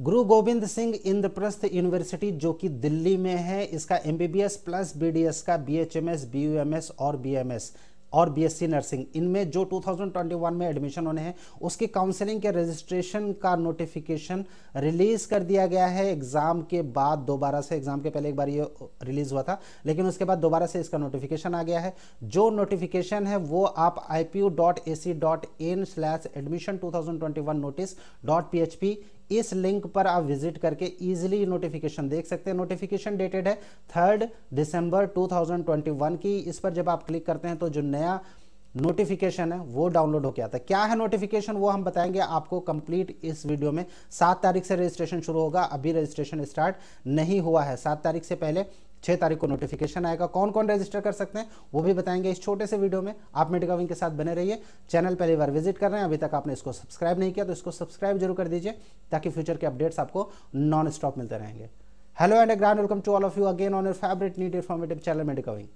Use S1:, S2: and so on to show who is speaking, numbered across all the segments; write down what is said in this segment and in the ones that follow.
S1: गुरु गोविंद सिंह इंद्रप्रस्थ यूनिवर्सिटी जो कि दिल्ली में है इसका एस प्लस एस का बीएचएमएस बीयूएमएस और बीएमएस और बीएससी नर्सिंग इनमें जो 2021 में एडमिशन होने हैं उसकी काउंसलिंग के रजिस्ट्रेशन का नोटिफिकेशन रिलीज कर दिया गया है एग्जाम के बाद दोबारा से एग्जाम के पहले एक बार ये रिलीज हुआ था लेकिन उसके बाद दोबारा से इसका नोटिफिकेशन आ गया है जो नोटिफिकेशन है वो आप I P U dot A C dot in slash admission two thousand twenty one notice dot P H P इस लिंक पर आप विजिट करके इजीली नोटिफिकेशन देख सकते हैं नोटिफिकेशन डेटेड है थर्ड दिसंबर 2021 की इस पर जब आप क्लिक करते हैं तो जो नया नोटिफिकेशन है वो डाउनलोड होकर आता है क्या है नोटिफिकेशन वो हम बताएंगे आपको कंप्लीट इस वीडियो में सात तारीख से रजिस्ट्रेशन शुरू होगा अभी रजिस्ट्रेशन स्टार्ट नहीं हुआ है सात तारीख से पहले छः तारीख को नोटिफिकेशन आएगा कौन कौन रजिस्टर कर सकते हैं वो भी बताएंगे इस छोटे से वीडियो में आप मेडिका विंग के साथ बने रहिए चैनल पहली बार विजिट कर रहे हैं अभी तक आपने इसको सब्सक्राइब नहीं किया तो इसको सब्सक्राइब जरूर कर दीजिए ताकि फ्यूचर के अपडेट्स आपको नॉन स्टॉप मिलते रहेंगे hello and grand welcome to all of you again on your favourite NEET informative channel Medica Wing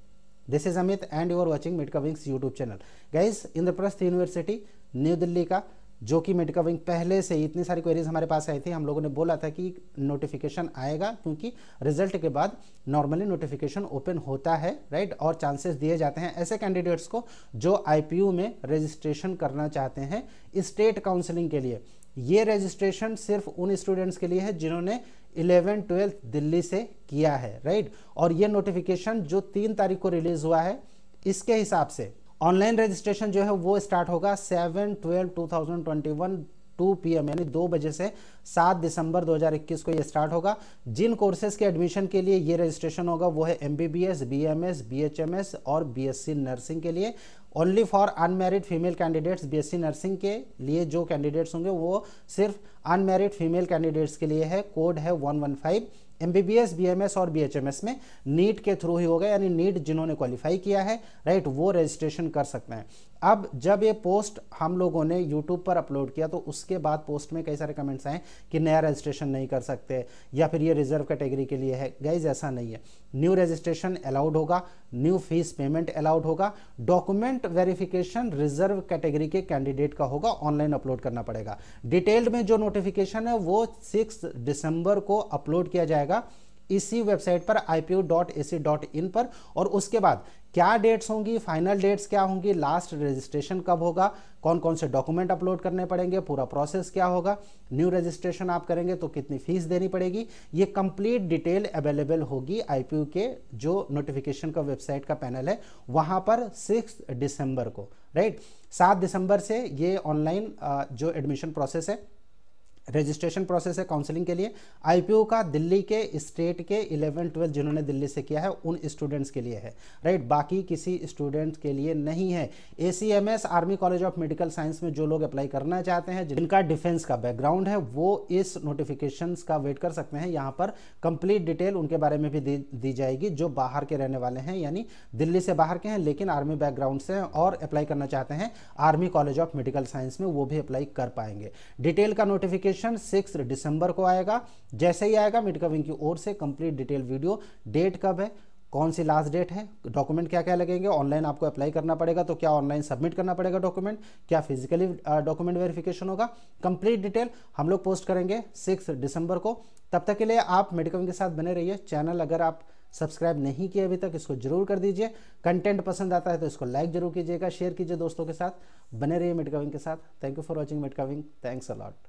S1: this is Amit and you are watching Medica Wings YouTube channel guys Indraprastha University New Delhi का जो कि Medica wing पहले से इतनी सारी queries हमारे पास आई थी हम लोगों ने बोला था कि नोटिफिकेशन आएगा क्योंकि रिजल्ट के बाद नॉर्मली नोटिफिकेशन ओपन होता है राइट और चांसेस दिए जाते हैं ऐसे कैंडिडेट्स को जो आईपीयू में रजिस्ट्रेशन करना चाहते हैं स्टेट काउंसलिंग के लिए ये रजिस्ट्रेशन सिर्फ उन स्टूडेंट्स के लिए है जिन्होंने 11 ट्वेल्थ दिल्ली से किया है राइट और ये नोटिफिकेशन जो तीन तारीख को रिलीज हुआ है इसके हिसाब से ऑनलाइन रजिस्ट्रेशन जो है वो स्टार्ट होगा seven twelve two thousand twenty one two P M यानी दो बजे से सात दिसंबर 2021 को ये स्टार्ट होगा जिन कोर्सेज के एडमिशन के लिए ये रजिस्ट्रेशन होगा वो है M B B S B M S B H M S और बी एस सी नर्सिंग के लिए only for unmarried female candidates B S C nursing के लिए जो कैंडिडेट्स होंगे वो सिर्फ अनमेरिड फीमेल कैंडिडेट्स के लिए है कोड है one one five M B B S B M S और बी एच एम एस में नीट के थ्रू ही होगा यानी नीट जिन्होंने क्वालिफाई किया है राइट वो रजिस्ट्रेशन कर सकते हैं अब जब ये पोस्ट हम लोगों ने यूट्यूब पर अपलोड किया तो उसके बाद पोस्ट में कई सारे कमेंट्स आए कि नया रजिस्ट्रेशन नहीं कर सकते या फिर ये रिजर्व कैटेगरी के लिए है गाइज ऐसा नहीं है न्यू रजिस्ट्रेशन अलाउड होगा न्यू फीस पेमेंट अलाउड होगा डॉक्यूमेंट वेरिफिकेशन रिजर्व कैटेगरी के कैंडिडेट का होगा ऑनलाइन अपलोड करना पड़ेगा डिटेल्ड में जो नोटिफिकेशन है वो सिक्स दिसंबर को अपलोड किया जाएगा जाएगा इसी वेबसाइट पर ipu.ac.in पर और उसके बाद क्या डेट्स होंगी फाइनल डेट्स क्या होंगी लास्ट रजिस्ट्रेशन कब होगा कौन कौन से डॉक्यूमेंट अपलोड करने पड़ेंगे पूरा प्रोसेस क्या होगा न्यू रजिस्ट्रेशन आप करेंगे तो कितनी फीस देनी पड़ेगी ये कंप्लीट डिटेल अवेलेबल होगी आईपीयू के जो नोटिफिकेशन का वेबसाइट का पैनल है वहाँ पर सिक्स दिसंबर को राइट सात दिसंबर से ये ऑनलाइन जो एडमिशन प्रोसेस है रजिस्ट्रेशन प्रोसेस है काउंसलिंग के लिए आईपीओ का दिल्ली के स्टेट के इलेवन ट्वेल्थ जिन्होंने दिल्ली से किया है उन स्टूडेंट्स के लिए है राइट बाकी किसी स्टूडेंट के लिए नहीं है a army college of medical science में जो लोग अप्लाई करना चाहते हैं जिनका डिफेंस का बैकग्राउंड है वो इस नोटिफिकेशन का वेट कर सकते हैं यहाँ पर कंप्लीट डिटेल उनके बारे में भी दी, दी जाएगी जो बाहर के रहने वाले हैं यानी दिल्ली से बाहर के हैं लेकिन आर्मी बैकग्राउंड से और अप्लाई करना चाहते हैं army college of medical science में वो भी अप्लाई कर पाएंगे डिटेल का नोटिफिकेशन नोटिफिकेशन सिक्स दिसंबर को आएगा जैसे ही आएगा मिड की ओर से कंप्लीट डिटेल वीडियो डेट कब है कौन सी लास्ट डेट है डॉक्यूमेंट क्या क्या लगेंगे ऑनलाइन आपको अप्लाई करना पड़ेगा तो क्या ऑनलाइन सबमिट करना पड़ेगा डॉक्यूमेंट क्या फिजिकली डॉक्यूमेंट वेरिफिकेशन होगा कंप्लीट डिटेल हम लोग पोस्ट करेंगे सिक्स दिसंबर को तब तक के लिए आप मेडिकम के साथ बने रहिए चैनल अगर आप सब्सक्राइब नहीं किए अभी तक इसको जरूर कर दीजिए कंटेंट पसंद आता है तो इसको लाइक जरूर कीजिएगा शेयर कीजिए दोस्तों के साथ बने रहिए मेडिकविंग के साथ thank you for watching Medicwing thanks allot